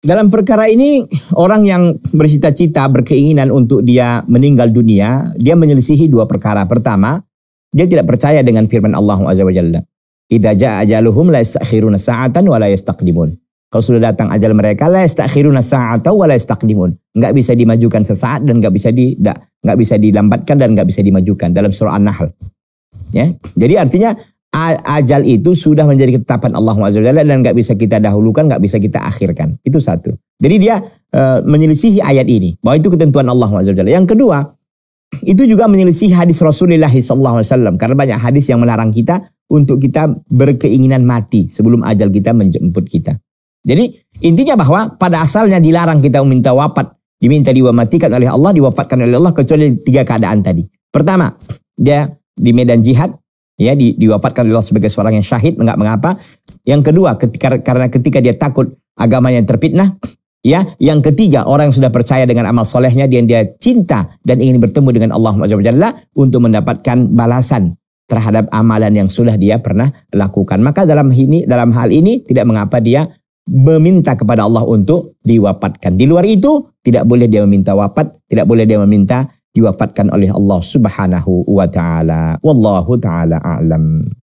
Dalam perkara ini, orang yang bercita-cita berkeinginan untuk dia meninggal dunia, dia menyelisihi dua perkara. Pertama, dia tidak percaya dengan firman Allah Azza wa Jalla. Idza jaa ajaluhum la yastakhiruna sa'atan wa la yastaqdimun. Kalau sudah datang ajal mereka, la yastakhiruna sa'atan wa la yastaqdimun. Enggak bisa dimajukan sesaat dan enggak bisa di enggak bisa dilambatkan dan enggak bisa dimajukan dalam surah An-Nahl. Ya. Jadi artinya ajal itu sudah menjadi ketetapan Allah SWT dan nggak bisa kita dahulukan, nggak bisa kita akhirkan. Itu satu. Jadi dia e, menyelisihi ayat ini bahwa itu ketentuan Allah SWT. Yang kedua, itu juga menyelisihi hadis Rasulullah SAW karena banyak hadis yang melarang kita untuk kita berkeinginan mati sebelum ajal kita menjemput kita. Jadi intinya bahwa pada asalnya dilarang kita meminta wafat, diminta diwamatikan oleh Allah, diwafatkan oleh Allah kecuali tiga keadaan tadi. Pertama, dia di medan jihad, ya di, diwafatkan Allah sebagai seorang yang syahid nggak mengapa yang kedua ketika, karena ketika dia takut agamanya yang terfitnah ya yang ketiga orang yang sudah percaya dengan amal solehnya dia dia cinta dan ingin bertemu dengan Allah Jalla untuk mendapatkan balasan terhadap amalan yang sudah dia pernah lakukan maka dalam ini dalam hal ini tidak mengapa dia meminta kepada Allah untuk diwafatkan di luar itu tidak boleh dia meminta wafat tidak boleh dia meminta diwafatkan oleh Allah Subhanahu wa taala. Wallahu taala a'lam.